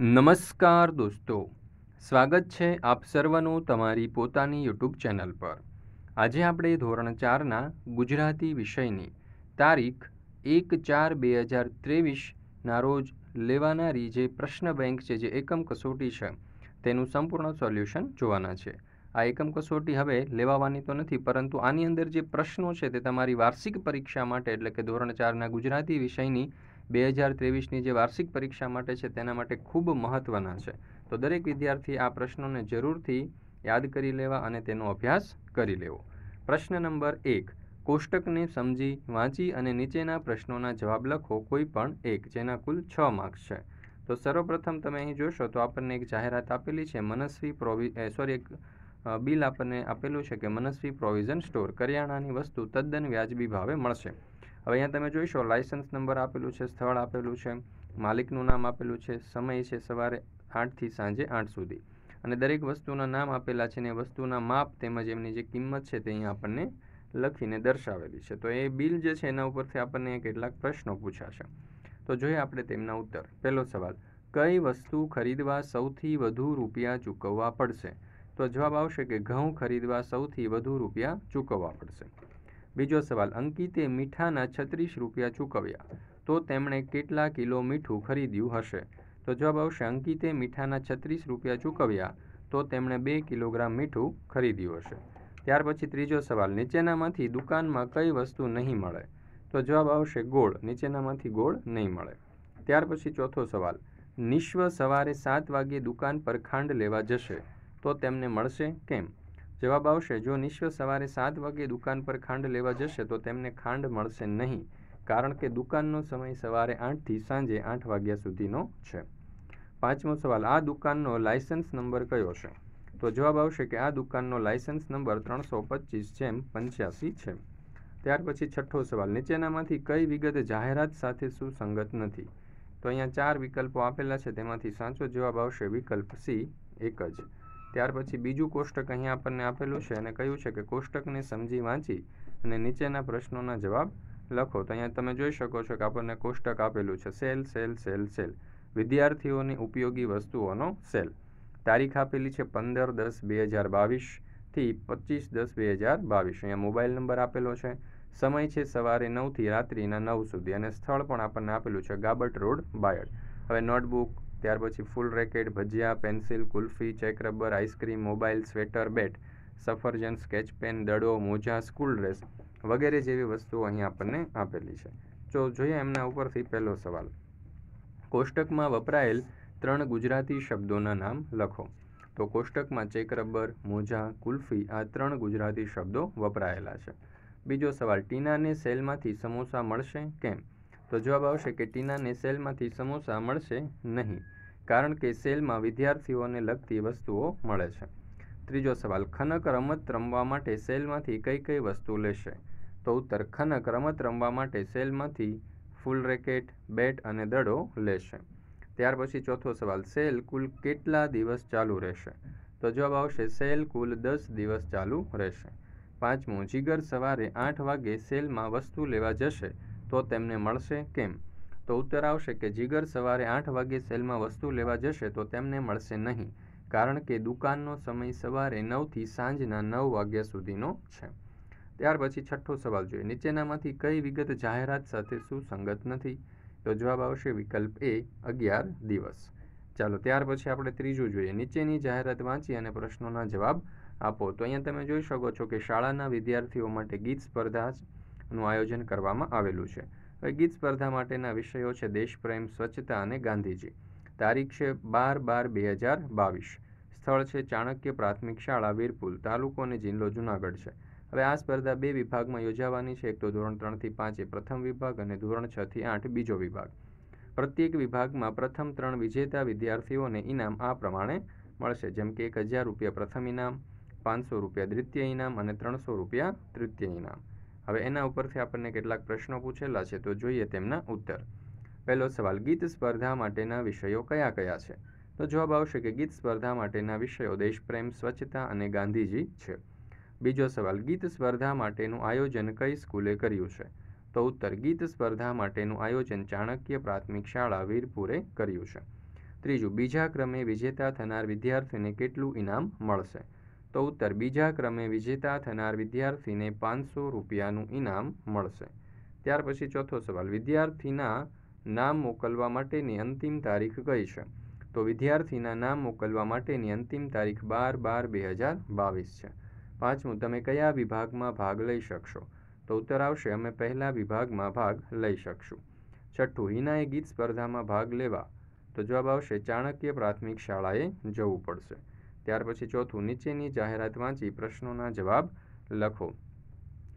નમસ્કાર દોસ્તો સ્વાગત છે આપ સર્વનું તમારી પોતાની યુટ્યુબ ચેનલ પર આજે આપણે ધોરણ ચારના ગુજરાતી વિષયની તારીખ એક ચાર બે હજાર ત્રેવીસના રોજ લેવાનારી જે પ્રશ્ન બેંક છે જે એકમ કસોટી છે તેનું સંપૂર્ણ સોલ્યુશન જોવાના છે આ એકમ કસોટી હવે લેવાવાની તો નથી પરંતુ આની અંદર જે પ્રશ્નો છે તે તમારી વાર્ષિક પરીક્ષા માટે એટલે કે ધોરણ ચારના ગુજરાતી વિષયની બે હજાર ત્રેવીસની જે વાર્ષિક પરીક્ષા માટે છે તેના માટે ખૂબ મહત્ત્વના છે તો દરેક વિદ્યાર્થી આ પ્રશ્નોને જરૂરથી યાદ કરી લેવા અને તેનો અભ્યાસ કરી લેવો પ્રશ્ન નંબર એક કોષ્ટકને સમજી વાંચી અને નીચેના પ્રશ્નોના જવાબ લખો કોઈ પણ એક જેના કુલ છ માર્ક્સ છે તો સર્વપ્રથમ તમે અહીં જોશો તો આપણને એક જાહેરાત આપેલી છે મનસ્વી પ્રોવિ સોરી એક બિલ આપણને આપેલું છે કે મનસ્વી પ્રોવિઝન સ્ટોર કરિયાણાની વસ્તુ તદ્દન વ્યાજબી ભાવે મળશે હવે અહીંયા તમે જોઈશો લાઇસન્સ નંબર આપેલું છે સ્થળ આપેલું છે માલિકનું નામ આપેલું છે સમય છે સવારે આઠથી સાંજે આઠ સુધી અને દરેક વસ્તુના નામ આપેલા છે ને વસ્તુના માપ તેમજ એમની જે કિંમત છે તે અહીંયા આપણને લખીને દર્શાવેલી છે તો એ બિલ જે છે એના ઉપરથી આપણને કેટલાક પ્રશ્નો પૂછાશે તો જોઈએ આપણે તેમના ઉત્તર પહેલો સવાલ કઈ વસ્તુ ખરીદવા સૌથી વધુ રૂપિયા ચૂકવવા પડશે તો જવાબ આવશે કે ઘઉં ખરીદવા સૌથી વધુ રૂપિયા ચૂકવવા પડશે બીજો સવાલ અંકિતે મીઠાના છત્રીસ રૂપિયા ચૂકવ્યા તો તેમણે કેટલા કિલો મીઠું ખરીદ્યું હશે તો જવાબ આવશે અંકિતે મીઠાના છત્રીસ રૂપિયા ચૂકવ્યા તો તેમણે બે કિલોગ્રામ મીઠું ખરીદ્યું હશે ત્યાર પછી ત્રીજો સવાલ નીચેનામાંથી દુકાનમાં કઈ વસ્તુ નહીં મળે તો જવાબ આવશે ગોળ નીચેનામાંથી ગોળ નહીં મળે ત્યાર પછી ચોથો સવાલ નિશ્વ સવારે સાત વાગ્યે દુકાન પર ખાંડ લેવા જશે તો તેમને મળશે કેમ જવાબ આવશે જો નિશ્વ સવારે સાત વાગે દુકાન પર ખાંડ લેવા જશે તો તેમને ખાંડ મળશે નહીં કારણ કે દુકાનનો સમય સવારે આઠથી સાંજે આઠ વાગ્યા સુધીનો છે પાંચમો સવાલ આ દુકાનનો લાયસન્સ નંબર કયો છે તો જવાબ આવશે કે આ દુકાનનો લાયસન્સ નંબર ત્રણસો પચીસ જેમ પંચ્યાસી છે ત્યાર પછી છઠ્ઠો સવાલ નીચેનામાંથી કઈ વિગત જાહેરાત સાથે સુસંગત નથી તો અહીંયા ચાર વિકલ્પો આપેલા છે તેમાંથી સાચો જવાબ આવશે વિકલ્પ સી એક જ ત્યાર પછી બીજું કોષ્ટક અહીં આપણને આપેલું છે અને કહ્યું છે કે કોષ્ટકને સમજી વાંચી અને નીચેના પ્રશ્નોના જવાબ લખો તો અહીંયા તમે જોઈ શકો છો કે આપણને કોષ્ટક આપેલું છે સેલ સેલ સેલ સેલ વિદ્યાર્થીઓની ઉપયોગી વસ્તુઓનો સેલ તારીખ આપેલી છે પંદર દસ બે હજાર બાવીસથી પચીસ દસ બે હજાર બાવીસ અહીંયા મોબાઈલ નંબર આપેલો છે સમય છે સવારે નવથી રાત્રિના નવ સુધી અને સ્થળ પણ આપણને આપેલું છે ગાબટ રોડ બાયડ હવે નોટબુક ત્યાર પછી ફૂલ racket bhajiya pencil kulfi check rubber ice cream mobile sweater bat સફરજન સ્કેચ પેન દડો મોજા સ્કૂલ ડ્રેસ વગેરે જેવી વસ્તુઓ અહીં આપણને આપેલી છે જો જોઈએ એમના ઉપરથી પહેલો સવાલ કોષ્ટકમાં વપરાયેલ ત્રણ ગુજરાતી શબ્દોના નામ લખો તો કોષ્ટકમાં ચેક રબર મોજા કુલ્ફી આ ત્રણ ગુજરાતી શબ્દો વપરાયેલા છે બીજો સવાલ ટીનાને સેલમાંથી સમોસા મળશે કેમ તો જવાબ આવશે કે ટીનાને સેલમાંથી સમોસા મળશે નહીં કારણ કે સેલમાં વિદ્યાર્થીઓને લગતી વસ્તુઓ મળે છે ત્રીજો સવાલ ખનક રમત રમવા માટે સેલમાંથી કઈ કઈ વસ્તુ લેશે તો ઉત્તર ખનક રમત રમવા માટે સેલમાંથી ફૂલ રેકેટ બેટ અને દડો લેશે ત્યાર પછી ચોથો સવાલ સેલ કુલ કેટલા દિવસ ચાલુ રહેશે તો જવાબ આવશે સેલ કુલ દસ દિવસ ચાલુ રહેશે પાંચમું જીગર સવારે આઠ વાગે સેલમાં વસ્તુ લેવા જશે તો તેમને મળશે કેમ તો ઉત્તર આવશે કે જીગર સવારે આઠ વાગ્યે સેલમાં વસ્તુ લેવા જશે તો તેમને મળશે નહીં કારણ કે દુકાનનો સમય સવારે નવથી સાંજના નવ વાગ્યા સુધીનો છે ત્યાર પછી છઠ્ઠો સવાલ જોઈએ નીચેનામાંથી કઈ વિગત જાહેરાત સાથે સુસંગત નથી તો જવાબ આવશે વિકલ્પ એ અગિયાર દિવસ ચાલો ત્યાર પછી આપણે ત્રીજું જોઈએ નીચેની જાહેરાત વાંચી અને પ્રશ્નોના જવાબ આપો તો અહીંયા તમે જોઈ શકો છો કે શાળાના વિદ્યાર્થીઓ માટે ગીત સ્પર્ધા નું આયોજન કરવામાં આવેલું છે ગીત સ્પર્ધા માટેના વિષયો છે દેશપ્રેમ સ્વચ્છતા અને ગાંધીજી તારીખ છે બાર બાર બે હજાર બાવીસ સ્થળ છે ચાણક્ય પ્રાથમિક શાળા વીરપુલ તાલુકો અને જિલ્લો જૂનાગઢ છે હવે આ સ્પર્ધા બે વિભાગમાં યોજાવાની છે એક તો ધોરણ ત્રણથી પાંચ પ્રથમ વિભાગ અને ધોરણ છથી આઠ બીજો વિભાગ પ્રત્યેક વિભાગમાં પ્રથમ ત્રણ વિજેતા વિદ્યાર્થીઓને ઇનામ આ પ્રમાણે મળશે જેમ કે એક હજાર રૂપિયા પ્રથમ ઇનામ પાંચસો રૂપિયા દ્વિતીય ઇનામ અને ત્રણસો રૂપિયા તૃતીય ઇનામ હવે એના ઉપરથી આપણને કેટલાક પ્રશ્નો પૂછેલા છે તો જોઈએ તેમના ઉત્તર પહેલો સવાલ ગીત સ્પર્ધા માટેના વિષયો કયા કયા છે તો જવાબ આવશે કે ગીત સ્પર્ધા માટેના વિષયો દેશપ્રેમ સ્વચ્છતા અને ગાંધીજી છે બીજો સવાલ ગીત સ્પર્ધા માટેનું આયોજન કઈ સ્કૂલે કર્યું છે તો ઉત્તર ગીત સ્પર્ધા માટેનું આયોજન ચાણક્ય પ્રાથમિક શાળા વીરપુરે કર્યું છે ત્રીજું બીજા ક્રમે વિજેતા થનાર વિદ્યાર્થીને કેટલું ઇનામ મળશે તો ઉત્તર બીજા ક્રમે વિજેતા થનાર વિદ્યાર્થીને પાંચસો રૂપિયાનું ઇનામ મળશે ત્યાર પછી ચોથો સવાલ વિદ્યાર્થીના નામ મોકલવા માટેની અંતિમ તારીખ કઈ છે તો વિદ્યાર્થીના નામ મોકલવા માટેની અંતિમ તારીખ બાર બાર બે હજાર બાવીસ છે પાંચમું તમે કયા વિભાગમાં ભાગ લઈ શકશો તો ઉત્તર આવશે અમે પહેલા વિભાગમાં ભાગ લઈ શકશું છઠ્ઠું હિનાએ ગીત સ્પર્ધામાં ભાગ લેવા તો જવાબ આવશે ચાણક્ય પ્રાથમિક શાળાએ જવું પડશે ત્યાર પછી ચોથું નીચેની જાહેરાત વાંચી પ્રશ્નોના જવાબ લખો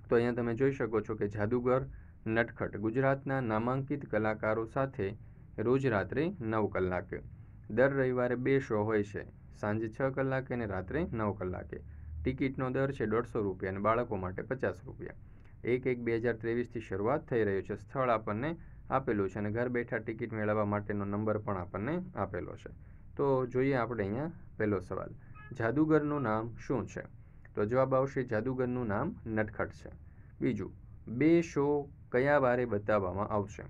તો અહીંયા તમે જોઈ શકો છો કે જાદુગર નટખટ ગુજરાતના નામાંકિત કલાકારો સાથે રોજ રાત્રે નવ કલાકે દર રવિવારે બે શો હોય છે સાંજે છ કલાકે અને રાત્રે નવ કલાકે ટિકિટનો દર છે દોઢસો રૂપિયા અને બાળકો માટે પચાસ રૂપિયા એક એક બે હજાર ત્રેવીસથી શરૂઆત થઈ રહ્યું છે સ્થળ આપણને આપેલું છે અને ઘર બેઠા ટિકિટ મેળવવા માટેનો નંબર પણ આપણને આપેલો છે તો જોઈએ આપણે અહીંયા પહેલો સવાલ જાદુગરનું નામ શું છે તો જવાબ આવશે જાદુગરનું નામ નટખટ છે બીજું બે શો કયા વારે બતાવવામાં આવશે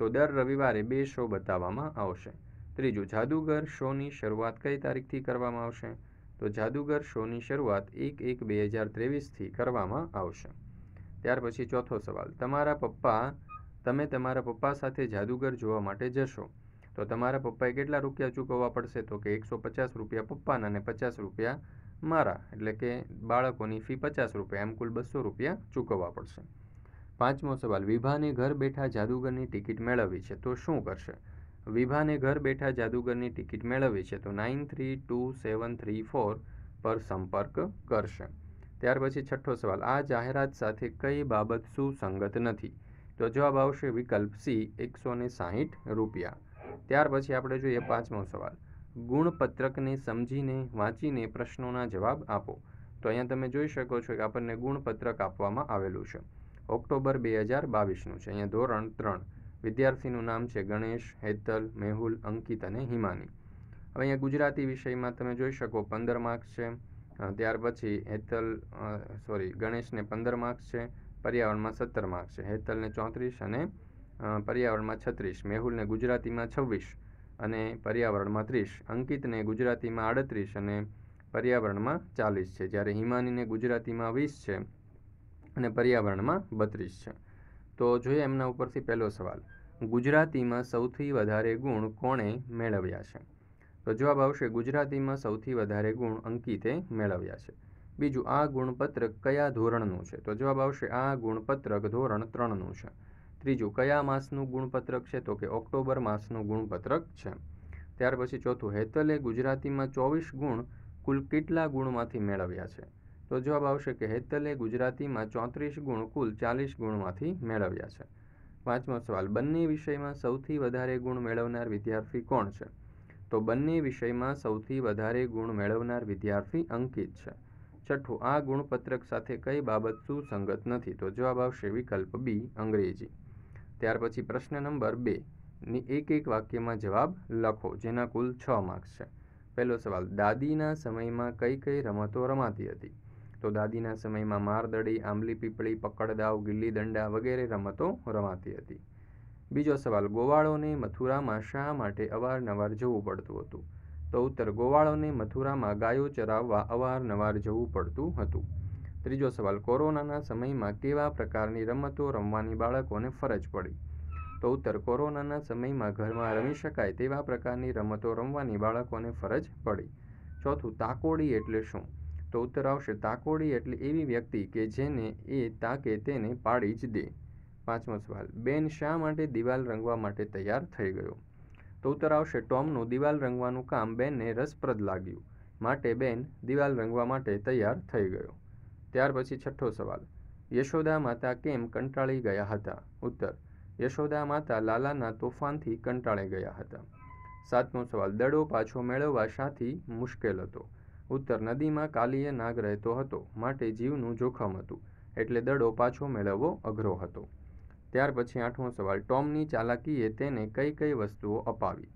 તો દર રવિવારે બે શો બતાવવામાં આવશે ત્રીજું જાદુગર શોની શરૂઆત કઈ તારીખથી કરવામાં આવશે તો જાદુગર શોની શરૂઆત એક એક બે હજાર ત્રેવીસથી કરવામાં આવશે ત્યાર પછી ચોથો સવાલ તમારા પપ્પા તમે તમારા પપ્પા સાથે જાદુગર જોવા માટે જશો તો તમારા પપ્પાએ કેટલા રૂપિયા ચૂકવવા પડશે તો કે એકસો પચાસ રૂપિયા પપ્પાના અને પચાસ રૂપિયા મારા એટલે કે બાળકોની ફી પચાસ રૂપિયા એમ કુલ બસો રૂપિયા ચૂકવવા પડશે પાંચમો સવાલ વિભાને ઘર બેઠા જાદુગરની ટિકિટ મેળવવી છે તો શું કરશે વિભાને ઘર બેઠા જાદુગરની ટિકિટ મેળવવી છે તો nine three two seven three four પર સંપર્ક કરશે ત્યાર પછી છઠ્ઠો સવાલ આ જાહેરાત સાથે કઈ બાબત સુસંગત નથી તો જવાબ આવશે વિકલ્પ સી એકસો ને સાહીઠ રૂપિયા ત્યાર પછી આપણે જોઈએ પાંચમો સવાલ ગુણપત્રકને સમજીને વાંચીને પ્રશ્નોના જવાબ આપો તો અહીંયા તમે જોઈ શકો છો કે આપણને ગુણપત્રક આપવામાં આવેલું છે ઓક્ટોબર બે હજાર બાવીસનું છે અહીંયા ધોરણ ત્રણ વિદ્યાર્થીનું નામ છે ગણેશ હેતલ મેહુલ અંકિત અને હિમાની હવે અહીંયા ગુજરાતી વિષયમાં તમે જોઈ શકો પંદર માર્ક્સ છે ત્યાર પછી હેતલ સોરી ગણેશને પંદર માર્ક્સ છે પર્યાવરણમાં સત્તર માર્ક્સ છે હેતલને ચોત્રીસ અને પર્યાવરણમાં છત્રીસ મેહુલને ગુજરાતીમાં છવ્વીસ અને પર્યાવરણમાં ત્રીસ અંકિતને ગુજરાતીમાં આડત્રીસ અને પર્યાવરણમાં ચાલીસ છે જ્યારે હિમાનીને ગુજરાતીમાં વીસ છે અને પર્યાવરણમાં બત્રીસ છે તો જોઈએ એમના ઉપરથી પહેલો સવાલ ગુજરાતીમાં સૌથી વધારે ગુણ કોણે મેળવ્યા છે તો જવાબ આવશે ગુજરાતીમાં સૌથી વધારે ગુણ અંકિતે મેળવ્યા છે બીજું આ ગુણપત્રક કયા ધોરણનું છે તો જવાબ આવશે આ ગુણપત્રક ધોરણ ત્રણનું છે ત્રીજું કયા માસનું ગુણપત્રક છે તો કે ઓક્ટોબર માસનું ગુણપત્રક છે ત્યાર પછી ચોથું હેતલે ગુજરાતીમાં ચોવીસ ગુણ કુલ કેટલા ગુણમાંથી મેળવ્યા છે તો જવાબ આવશે કે હેતલે ગુજરાતીમાં ચોત્રીસ ગુણ કુલ ચાલીસ ગુણમાંથી મેળવ્યા છે પાંચમો સવાલ બંને વિષયમાં સૌથી વધારે ગુણ મેળવનાર વિદ્યાર્થી કોણ છે તો બંને વિષયમાં સૌથી વધારે ગુણ મેળવનાર વિદ્યાર્થી અંકિત છે છઠ્ઠું આ ગુણપત્રક સાથે કઈ બાબત સુસંગત નથી તો જવાબ આવશે વિકલ્પ બી અંગ્રેજી ત્યાર પછી પ્રશ્ન નંબર બે ની એક એક વાક્યમાં જવાબ લખો જેના કુલ છ માર્ક્સ છે પહેલો સવાલ દાદીના સમયમાં કઈ કઈ રમતો રમાતી હતી તો દાદીના સમયમાં મારદડી આંબલી પીપળી પકડદાવ ગિલ્લી દંડા વગેરે રમતો રમાતી હતી બીજો સવાલ ગોવાળોને મથુરામાં શા માટે અવારનવાર જવું પડતું હતું તો ઉત્તર ગોવાળોને મથુરામાં ગાયો ચરાવવા અવારનવાર જવું પડતું હતું ત્રીજો સવાલ કોરોનાના સમયમાં કેવા પ્રકારની રમતો રમવાની બાળકોને ફરજ પડી તો ઉત્તર કોરોનાના સમયમાં ઘરમાં રમી શકાય તેવા પ્રકારની રમતો રમવાની બાળકોને ફરજ પડી ચોથું તાકોડી એટલે શું તો ઉત્તર આવશે તાકોડી એટલે એવી વ્યક્તિ કે જેને એ તાકે તેને પાડી જ દે પાંચમો સવાલ બેન શા માટે દિવાલ રંગવા માટે તૈયાર થઈ ગયો તો ઉત્તર આવશે ટોમનું દિવાલ રંગવાનું કામ બેનને રસપ્રદ લાગ્યું માટે બેન દિવાલ રંગવા માટે તૈયાર થઈ ગયો ત્યાર પછી છઠ્ઠો સવાલ યશોદા માતા કેમ કંટાળી ગયા હતા ઉત્તર યશોદા માતા લાલાના તોફાનથી કંટાળી ગયા હતા સાતમો સવાલ દડો પાછો મેળવવા સાથી મુશ્કેલ હતો ઉત્તર નદીમાં કાલીએ નાગ રહેતો હતો માટે જીવનું જોખમ હતું એટલે દડો પાછો મેળવવો અઘરો હતો ત્યાર પછી આઠમો સવાલ ટોમની ચાલાકીએ તેને કઈ કઈ વસ્તુઓ અપાવી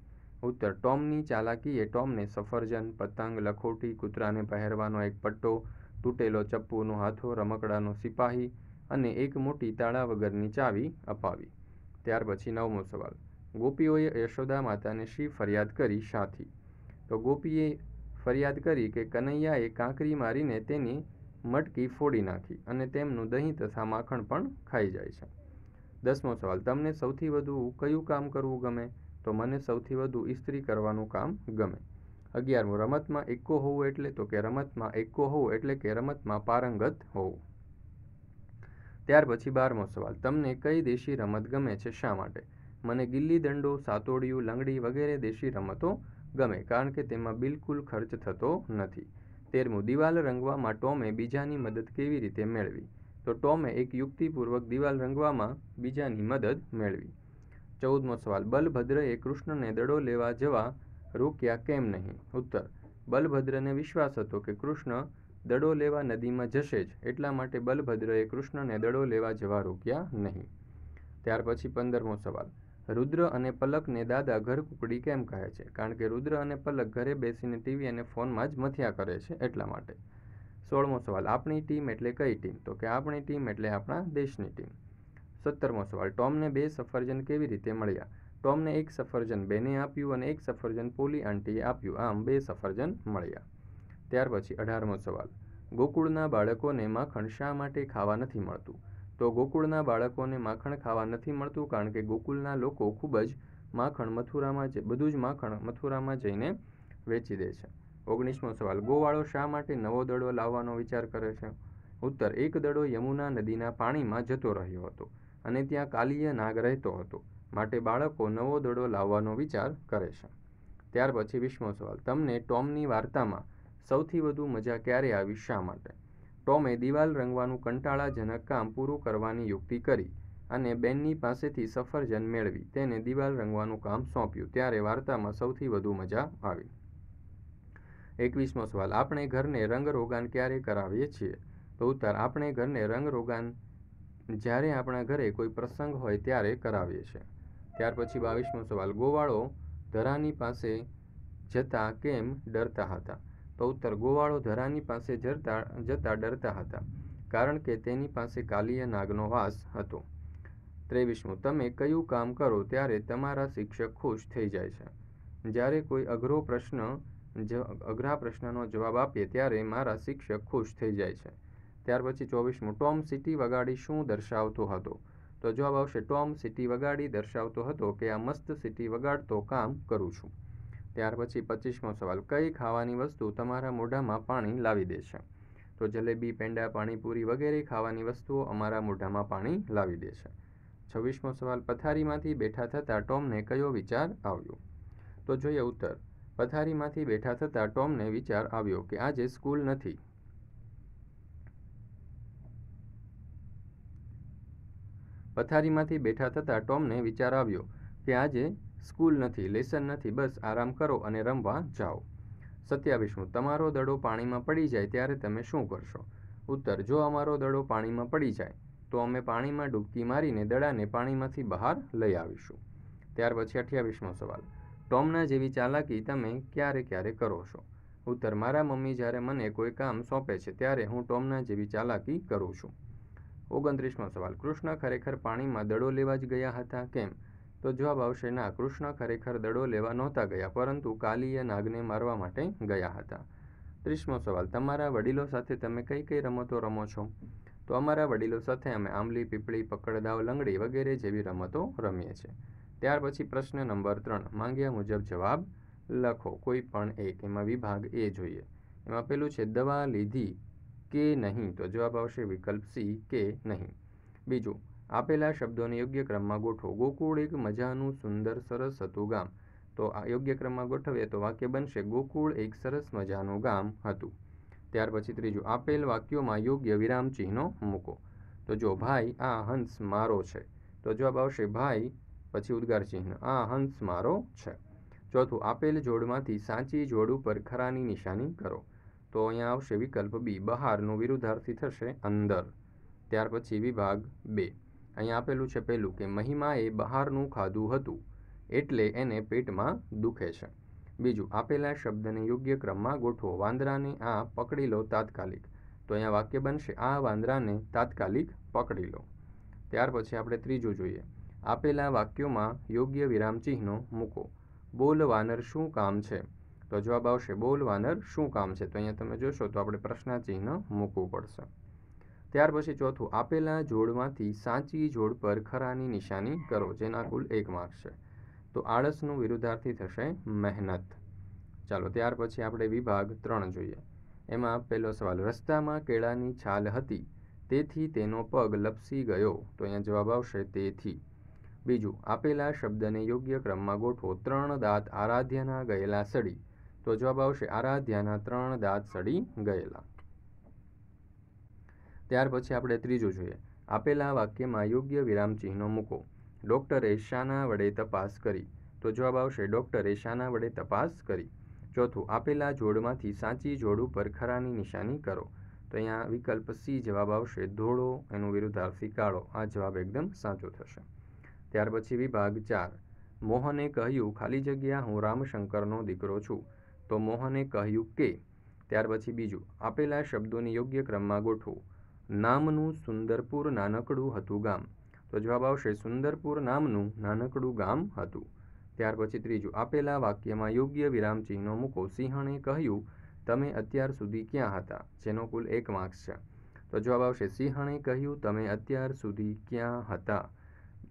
ઉત્તર ટોમની ચાલાકીએ ટોમને સફરજન પતંગ લખોટી કૂતરાને પહેરવાનો એક પટ્ટો તૂટેલો ચપ્પુનો હાથો રમકડાનો સિપાહી અને એક મોટી તાળા વગરની ચાવી અપાવી ત્યાર પછી નવમો સવાલ ગોપીઓએ યશોદા માતાને શી ફરિયાદ કરી શાથી તો ગોપીએ ફરિયાદ કરી કે કનૈયાએ કાંકરી મારીને તેની મટકી ફોડી નાખી અને તેમનું દહીં તથા માખણ પણ ખાઈ જાય છે દસમો સવાલ તમને સૌથી વધુ કયું કામ કરવું ગમે તો મને સૌથી વધુ ઇસ્ત્રી કરવાનું કામ ગમે અગિયારમું રમતમાં એકો હોવું એટલે તો કે રમતમાં એકો હોવું એટલે કે રમતમાં પારંગત હોવું ત્યાર પછી બારમો સવાલ તમને કઈ દેશી રમત ગમે છે શા માટે મને ગિલ્લી દંડો સાતોડિયું લંગડી વગેરે દેશી રમતો ગમે કારણ કે તેમાં બિલકુલ ખર્ચ થતો નથી તેરમું દિવાલ રંગવામાં ટોમે બીજાની મદદ કેવી રીતે મેળવી તો ટોમે એક યુક્તિપૂર્વક દિવાલ રંગવામાં બીજાની મદદ મેળવી ચૌદમો સવાલ બલભદ્રએ કૃષ્ણને દડો લેવા જવા રોક્યા કેમ નહીં ઉત્તર બલભદ્રને વિશ્વાસ હતો કે કૃષ્ણ દડો લેવા નદીમાં જશે જ એટલા માટે બલભદ્રએ કૃષ્ણને દડો લેવા જવા રોક્યા નહીં ત્યાર પછી પંદરમો સવાલ રુદ્ર અને પલકને દાદા ઘર કુકડી કેમ કહે છે કારણ કે રુદ્ર અને પલક ઘરે બેસીને ટીવી અને ફોનમાં જ મથિયા કરે છે એટલા માટે સોળમો સવાલ આપણી ટીમ એટલે કઈ ટીમ તો કે આપણી ટીમ એટલે આપણા દેશની ટીમ સત્તરમો સવાલ ટોમને બે સફરજન કેવી રીતે મળ્યા ટોમને એક સફરજન બેને આપ્યું અને એક સફરજન પોલી આંટીએ આપ્યું આમ બે સફરજન મળ્યા ત્યાર પછી અઢારમો સવાલ ગોકુળના બાળકોને માખણ શા માટે ખાવા નથી મળતું તો ગોકુળના બાળકોને માખણ ખાવા નથી મળતું કારણ કે ગોકુળના લોકો ખૂબ જ માખણ મથુરામાં જે બધું જ માખણ મથુરામાં જઈને વેચી દે છે ઓગણીસમો સવાલ ગોવાળો શા માટે નવો દડો લાવવાનો વિચાર કરે છે ઉત્તર એક દડો યમુના નદીના પાણીમાં જતો રહ્યો હતો અને ત્યાં કાલીય નાગ રહેતો હતો માટે બાળકો નવો દડો લાવવાનો વિચાર કરે છે ત્યાર પછી વીસમો સવાલ તમને ટોમની વાર્તામાં સૌથી વધુ મજા ક્યારે આવી શા માટે ટોમે દિવાલ રંગવાનું કંટાળાજનક કામ પૂરું કરવાની યુક્તિ કરી અને બેનની પાસેથી સફરજન મેળવી તેને દિવાલ રંગવાનું કામ સોંપ્યું ત્યારે વાર્તામાં સૌથી વધુ મજા આવી એકવીસમો સવાલ આપણે ઘરને રંગરોગાન ક્યારે કરાવીએ છીએ તો ઉત્તર આપણે ઘરને રંગરોગાન જ્યારે આપણા ઘરે કોઈ પ્રસંગ હોય ત્યારે કરાવીએ છીએ ત્યાર પછી બાવીસમો સવાલ ગોવાળો ધરાની પાસે જતા કેમ ડરતા હતા તો ઉત્તર ગોવાળો ધરાની પાસે જરતા જતા ડરતા હતા કારણ કે તેની પાસે કાલીય નાગનો વાસ હતો ત્રેવીસમું તમે કયું કામ કરો ત્યારે તમારા શિક્ષક ખુશ થઈ જાય છે જ્યારે કોઈ અઘરો પ્રશ્ન જ અઘરા પ્રશ્નનો જવાબ આપીએ ત્યારે મારા શિક્ષક ખુશ થઈ જાય છે ત્યાર પછી ચોવીસમું ટોમ સિટી વગાડી શું દર્શાવતો હતો તો જવાબ આવશે ટોમ સિટી વગાડી દર્શાવતો હતો કે આ મસ્ત સિટી વગાડતો કામ કરું છું ત્યાર પછી પચીસમો સવાલ કઈ ખાવાની વસ્તુ તમારા મોઢામાં પાણી લાવી દે છે તો જલેબી પેંડા પાણીપુરી વગેરે ખાવાની વસ્તુઓ અમારા મોઢામાં પાણી લાવી દે છે છવ્વીસમો સવાલ પથારીમાંથી બેઠા થતાં ટોમને કયો વિચાર આવ્યો તો જોઈએ ઉત્તર પથારીમાંથી બેઠા થતાં ટોમને વિચાર આવ્યો કે આજે સ્કૂલ નથી પથારીમાંથી બેઠા થતાં ટોમને વિચાર આવ્યો કે આજે સ્કૂલ નથી લેસન નથી બસ આરામ કરો અને રમવા જાઓ સત્યા તમારો દડો પાણીમાં પડી જાય ત્યારે તમે શું કરશો ઉત્તર જો અમારો દડો પાણીમાં પડી જાય તો અમે પાણીમાં ડૂબકી મારીને દડાને પાણીમાંથી બહાર લઈ આવીશું ત્યાર પછી અઠ્યાવીસમો સવાલ ટોમના જેવી ચાલાકી તમે ક્યારે ક્યારે કરો છો ઉત્તર મારા મમ્મી જ્યારે મને કોઈ કામ સોંપે છે ત્યારે હું ટોમના જેવી ચાલાકી કરું છું ઓગણત્રીસમો સવાલ કૃષ્ણ ખરેખર પાણીમાં દડો લેવા જ ગયા હતા કેમ તો જવાબ આવશે ના કૃષ્ણ ખરેખર દડો લેવા નહોતા ગયા પરંતુ કાલીએ નાગને મારવા માટે ગયા હતા ત્રીસમો સવાલ તમારા વડીલો સાથે તમે કઈ કઈ રમતો રમો છો તો અમારા વડીલો સાથે અમે આંબલી પીપળી પકડદાવ લંગડી વગેરે જેવી રમતો રમીએ છીએ ત્યાર પછી પ્રશ્ન નંબર ત્રણ માંગ્યા મુજબ જવાબ લખો કોઈ પણ એક એમાં વિભાગ એ જોઈએ એમાં પેલું છે દવા લીધી કે નહીં તો જવાબ આવશે વિકલ્પ સી કે નહીં બીજું આપેલા શબ્દોને યોગ્ય ક્રમમાં ગોઠવો ગોકુળ એક મજાનું સુંદર સરસ હતું ગામ તો આ યોગ્ય ક્રમમાં ગોઠવીએ તો વાક્ય બનશે ગોકુળ એક સરસ મજાનું ગામ હતું ત્યાર પછી ત્રીજું આપેલ વાક્યોમાં યોગ્ય વિરામ ચિહ્નો મૂકો તો જો ભાઈ આ હંસ મારો છે તો જવાબ આવશે ભાઈ પછી ઉદ્ગાર ચિહ્ન આ હંસ મારો છે ચોથું આપેલ જોડમાંથી સાચી જોડ ઉપર ખરાની નિશાની કરો તો અહીંયા આવશે વિકલ્પ બી બહારનું વિરુદ્ધાર્થી થશે અંદર ત્યાર પછી વિભાગ બે અહીંયા આપેલું છે પહેલું કે મહિમાએ બહારનું ખાધું હતું એટલે એને પેટમાં દુખે છે બીજું આપેલા શબ્દને યોગ્ય ક્રમમાં ગોઠવો વાંદરાને આ પકડી લો તાત્કાલિક તો અહીંયા વાક્ય બનશે આ વાંદરાને તાત્કાલિક પકડી લો ત્યાર પછી આપણે ત્રીજું જોઈએ આપેલા વાક્યોમાં યોગ્ય વિરામચિહ્નો મૂકો બોલ વાનર શું કામ છે તો જવાબ આવશે બોલ વાનર શું કામ છે તો અહીંયા તમે જોશો તો આપણે પ્રશ્નાચિહ્ન મૂકવું પડશે ત્યાર પછી ચોથું આપેલા જોડમાંથી સાચી જોડ પર ખરાની નિશાની કરો જેના કુલ એક માર્ક્સ છે તો આળસનું વિરુદ્ધાર્થી થશે મહેનત ચાલો ત્યાર પછી આપણે વિભાગ ત્રણ જોઈએ એમાં પહેલો સવાલ રસ્તામાં કેળાની છાલ હતી તેથી તેનો પગ લપસી ગયો તો અહીંયા જવાબ આવશે તેથી બીજું આપેલા શબ્દને યોગ્ય ક્રમમાં ગોઠવો ત્રણ દાંત આરાધ્યના ગયેલા સડી તો જવાબ આવશે આરાધ્યાના ત્રણ દાંત સડી ગયેલા ત્યાર પછી આપણે ત્રીજું જોઈએ આપેલા વાક્યમાં યોગ્ય વિરામ ચિહ્નો મૂકો ડૉક્ટરે શાના વડે તપાસ કરી તો જવાબ આવશે ડૉક્ટરે શાના વડે તપાસ કરી ચોથું આપેલા જોડમાંથી સાચી જોડ ઉપર ખરાની નિશાની કરો તો અહીંયા વિકલ્પ સી જવાબ આવશે ધોળો એનું વિરુદ્ધાર્થી કાળો આ જવાબ એકદમ સાચો થશે ત્યાર પછી વિભાગ ચાર મોહને કહ્યું ખાલી જગ્યા હું રામશંકરનો દીકરો છું તો મોહને કહ્યું કે ત્યાર પછી બીજું આપેલા શબ્દોને યોગ્ય ક્રમમાં ગોઠવો નામનું સુંદરપુર નાનકડું હતું ગામ તો જવાબ આવશે સુંદરપુર નામનું નાનકડું ગામ હતું ત્યાર પછી ત્રીજું આપેલા વાક્યમાં યોગ્ય વિરામ ચિહ્નો મૂકો સિંહણે કહ્યું તમે અત્યાર સુધી ક્યાં હતા જેનો કુલ એક માર્ક્સ છે તો જવાબ આવશે સિંહણે કહ્યું તમે અત્યાર સુધી ક્યાં હતા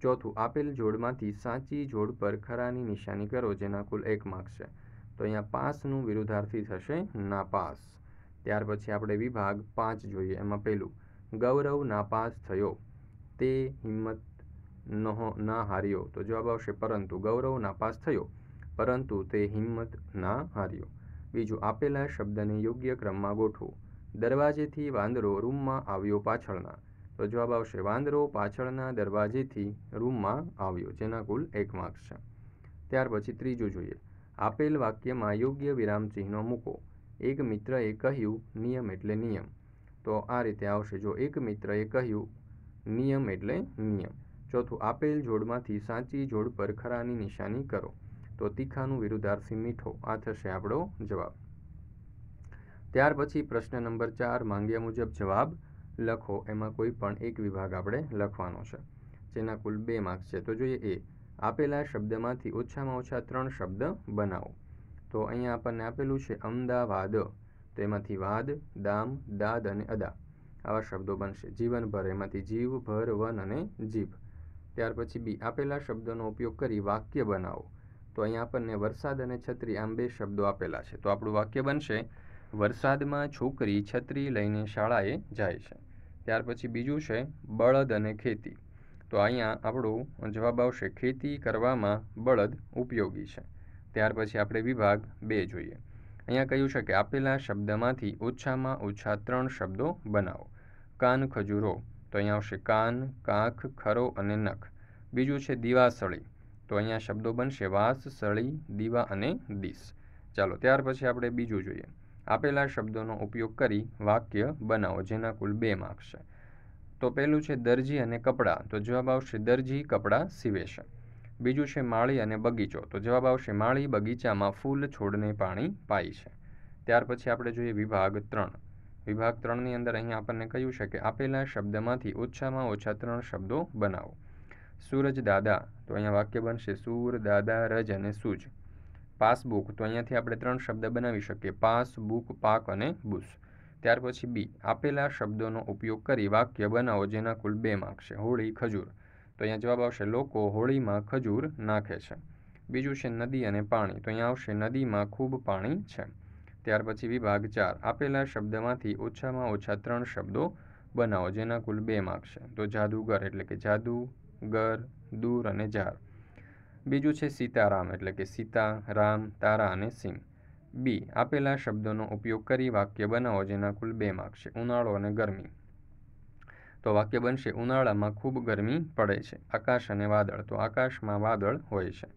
ચોથું આપેલ જોડમાંથી સાચી જોડ પર ખરાની નિશાની કરો જેના કુલ એક માર્ક્સ છે તો અહીંયા પાસનું વિરુદ્ધાર્થી થશે નાપાસ ત્યાર પછી આપણે વિભાગ પાંચ જોઈએ એમાં પહેલું ગૌરવ નાપાસ થયો તે હિંમત નહો ના હાર્યો તો જવાબ આવશે પરંતુ ગૌરવ નાપાસ થયો પરંતુ તે હિંમત ના હાર્યો બીજું આપેલા શબ્દને યોગ્ય ક્રમમાં ગોઠવો દરવાજેથી વાંદરો રૂમમાં આવ્યો પાછળના તો જવાબ આવશે વાંદરો પાછળના દરવાજેથી રૂમમાં આવ્યો જેના કુલ એક માર્ક્સ છે ત્યાર પછી ત્રીજું જોઈએ આપેલ વાક્યમાં યોગ્ય વિરામચિહ્નો મૂકો એક મિત્રએ કહ્યું નિયમ એટલે નિયમ તો આ રીતે આવશે જો એક મિત્રએ કહ્યું નિયમ એટલે નિયમ ચોથું આપેલ જોડમાંથી સાચી જોડ પર ખરાની નિશાની કરો તો તીખાનું વિરુદ્ધાર્થી મીઠો આ થશે આપણો જવાબ ત્યાર પછી પ્રશ્ન નંબર ચાર માંગ્યા મુજબ જવાબ લખો એમાં કોઈ પણ એક વિભાગ આપણે લખવાનો છે જેના કુલ બે માર્ક્સ છે તો જોઈએ એ આપેલા શબ્દમાંથી ઓછામાં ઓછા ત્રણ શબ્દ બનાવો તો અહીંયા આપણને આપેલું છે અમદાવાદ તો એમાંથી વાદ દામ દાદ અને અદા આવા શબ્દો બનશે જીવનભર એમાંથી જીવ ભર વન અને જીભ ત્યાર પછી બી આપેલા શબ્દનો ઉપયોગ કરી વાક્ય બનાવો તો અહીંયા આપણને વરસાદ અને છત્રી આમ બે શબ્દો આપેલા છે તો આપણું વાક્ય બનશે વરસાદમાં છોકરી છત્રી લઈને શાળાએ જાય છે ત્યાર પછી બીજું છે બળદ અને ખેતી તો અહીંયા આપણું જવાબ આવશે ખેતી કરવામાં બળદ ઉપયોગી છે ત્યાર પછી આપણે વિભાગ બે જોઈએ અહીંયા કહ્યું છે કે આપેલા શબ્દમાંથી ઓછામાં ઓછા ત્રણ શબ્દો બનાવો કાન ખજૂરો તો અહીંયા આવશે કાન કાખ ખરો અને નખ બીજું છે દિવાસળી તો અહીંયા શબ્દો બનશે વાસ સળી દીવા અને દીસ ચાલો ત્યાર પછી આપણે બીજું જોઈએ આપેલા શબ્દોનો ઉપયોગ કરી વાક્ય બનાવો જેના કુલ બે માર્ક્સ છે તો પહેલું છે દરજી અને કપડાં તો જવાબ આવશે દરજી કપડાં સીવે છે બીજું છે માળી અને બગીચો તો જવાબ આવશે માળી બગીચામાં ફૂલ છોડને પાણી પાય છે ત્યાર પછી આપણે જોઈએ વિભાગ ત્રણ વિભાગ ત્રણની અંદર અહીં આપણને કહ્યું છે કે આપેલા શબ્દમાંથી ઓછામાં ઓછા ત્રણ શબ્દો બનાવો સૂરજ દાદા તો અહીંયા વાક્ય બનશે સૂર દાદા રજ અને સૂજ પાસબુક તો અહીંયાથી આપણે ત્રણ શબ્દ બનાવી શકીએ પાસ બુક પાક અને બુશ ત્યાર પછી બી આપેલા શબ્દોનો ઉપયોગ કરી વાક્ય બનાવો જેના કુલ બે માર્ક છે હોળી ખજૂર તો અહીંયા જવાબ આવશે લોકો હોળીમાં ખજૂર નાખે છે બીજું છે નદી અને પાણી તો અહીંયા આવશે નદીમાં ખૂબ પાણી છે ત્યાર પછી વિભાગ ચાર આપેલા શબ્દમાંથી ઓછામાં ઓછા ત્રણ શબ્દો બનાવો જેના કુલ બે માર્ક છે તો જાદુગર એટલે કે જાદુ ગર દૂર અને ઝાર બીજું છે સીતારામ એટલે કે સીતા રામ તારા અને સિંહ બી આપેલા શબ્દોનો ઉપયોગ કરી વાક્ય બનાવો જેના કુલ બે માર્ક છે ઉનાળો અને ગરમી તો વાક્ય બનશે ઉનાળામાં ખૂબ ગરમી પડે છે આકાશ અને વાદળ તો આકાશમાં વાદળ હોય છે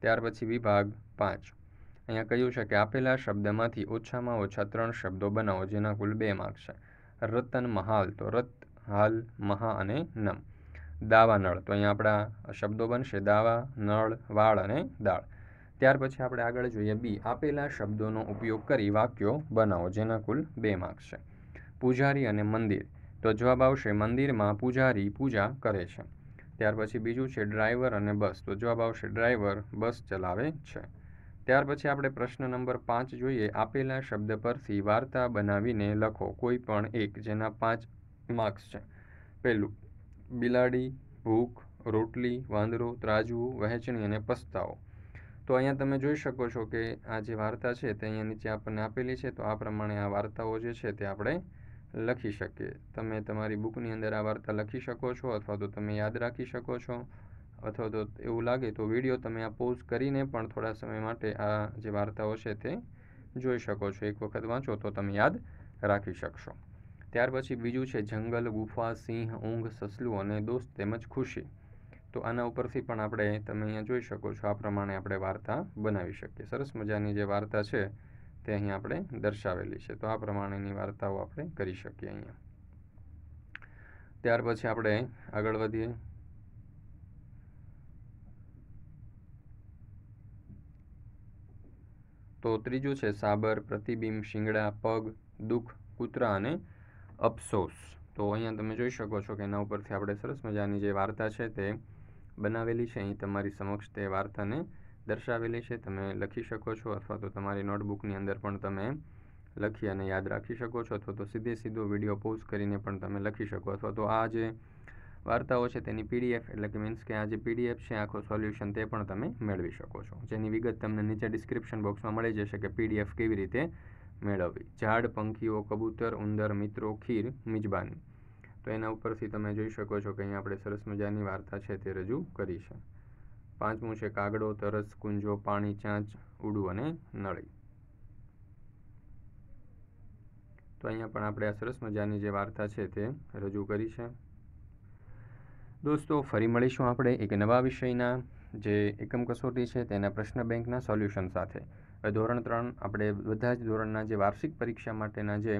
ત્યાર પછી વિભાગ પાંચ અહીંયા કહ્યું છે કે આપેલા શબ્દમાંથી ઓછામાં ઓછા ત્રણ શબ્દો બનાવો જેના કુલ બે માર્ક છે રતન મહાલ તો રત હાલ મહા અને નમ દાવા નળ તો અહીંયા આપણા શબ્દો બનશે દાવા નળ વાળ અને દાળ ત્યાર પછી આપણે આગળ જોઈએ બી આપેલા શબ્દોનો ઉપયોગ કરી વાક્યો બનાવો જેના કુલ બે માર્ક્સ છે પૂજારી અને મંદિર તો જવાબ આવશે મંદિરમાં પૂજારી પૂજા કરે છે ત્યાર પછી બીજું છે ડ્રાઈવર અને બસ તો જવાબ આવશે ડ્રાઈવર બસ ચલાવે છે ત્યાર પછી આપણે પ્રશ્ન નંબર પાંચ જોઈએ આપેલા શબ્દ પરથી વાર્તા બનાવીને લખો કોઈ પણ એક જેના પાંચ માર્ક્સ છે પહેલું બિલાડી ભૂખ રોટલી વાંદરો ત્રાજવું વહેંચણી અને પસ્તાવો તો અહીંયા તમે જોઈ શકો છો કે આ જે વાર્તા છે તે અહીંયા નીચે આપણને આપેલી છે તો આ પ્રમાણે આ વાર્તાઓ જે છે તે આપણે લખી શકીએ તમે તમારી બુકની અંદર આ વાર્તા લખી શકો છો અથવા તો તમે યાદ રાખી શકો છો અથવા તો એવું લાગે તો વિડીયો તમે આ પોઝ કરીને પણ થોડા સમય માટે આ જે વાર્તાઓ છે તે જોઈ શકો છો એક વખત વાંચો તો તમે યાદ રાખી શકશો ત્યાર પછી બીજું છે જંગલ ગુફા સિંહ ઊંઘ સસલું અને દોસ્ત તેમજ ખુશી તો આના ઉપરથી પણ આપણે તમે અહીંયા જોઈ શકો છો આ પ્રમાણે આપણે વાર્તા બનાવી શકીએ સરસ મજાની જે વાર્તા છે તે અહીં આપણે દર્શાવેલી છે તો આ પ્રમાણેની વાર્તાઓ આપણે કરી શકીએ અહીંયા ત્યાર પછી આપણે આગળ વધીએ તો ત્રીજું છે સાબર પ્રતિબિંબ શિંગડા પગ દુઃખ કૂતરા અને અફસોસ તો અહીંયા તમે જોઈ શકો છો કે એના ઉપરથી આપણે સરસ મજાની જે વાર્તા છે તે બનાવેલી છે અહીં તમારી સમક્ષ તે વાર્તાને દર્શાવેલી છે તમે લખી શકો છો અથવા તો તમારી નોટબુકની અંદર પણ તમે લખી અને યાદ રાખી શકો છો અથવા તો સીધે સીધો વિડીયો પોઝ કરીને પણ તમે લખી શકો અથવા તો આ જે વાર્તાઓ છે તેની પીડીએફ એટલે કે મીન્સ કે આ જે પીડીએફ છે આખો સોલ્યુશન તે પણ તમે મેળવી શકો છો જેની વિગત તમને નીચે ડિસ્ક્રિપ્શન બોક્સમાં મળી જશે કે પીડીએફ કેવી રીતે મેળવવી ઝાડ પંખીઓ કબૂતર ઉંદર મિત્રો ખીર મિજબાની તો એના ઉપરથી તમે જોઈ શકો છો કે અહીંયા આપણે સરસ મજાની વાર્તા છે તે રજૂ કરી છે પાંચમું છે કાગડો તરસ કુંજો પાણી ચાંચ ઉડું અને નળી તો અહીંયા પણ આપણે આ સરસ મજાની જે વાર્તા છે તે રજૂ કરી છે દોસ્તો ફરી મળીશું આપણે એક નવા વિષયના જે એકમ કસોટી છે તેના પ્રશ્ન બેંકના સોલ્યુશન સાથે ધોરણ ત્રણ આપણે બધા જ ધોરણના જે વાર્ષિક પરીક્ષા માટેના જે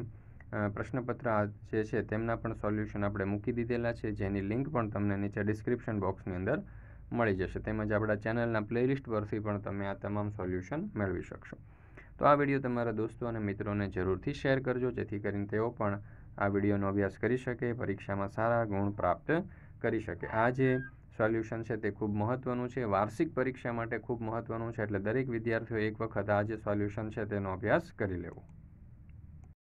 પ્રશ્નપત્ર જે છે તેમના પણ સોલ્યુશન આપણે મૂકી દીધેલા છે જેની લિંક પણ તમને નીચે ડિસ્ક્રિપ્શન બોક્સની અંદર મળી જશે તેમજ આપણા ચેનલના પ્લેલિસ્ટ પરથી પણ તમે આ તમામ સોલ્યુશન મેળવી શકશો તો આ વિડીયો તમારા દોસ્તો અને મિત્રોને જરૂરથી શેર કરજો જેથી કરીને તેઓ પણ આ વિડીયોનો અભ્યાસ કરી શકે પરીક્ષામાં સારા ગુણ પ્રાપ્ત કરી શકે આ જે સોલ્યુશન છે તે ખૂબ મહત્ત્વનું છે વાર્ષિક પરીક્ષા માટે ખૂબ મહત્ત્વનું છે એટલે દરેક વિદ્યાર્થીઓ એક વખત આ જે સોલ્યુશન છે તેનો અભ્યાસ કરી લેવો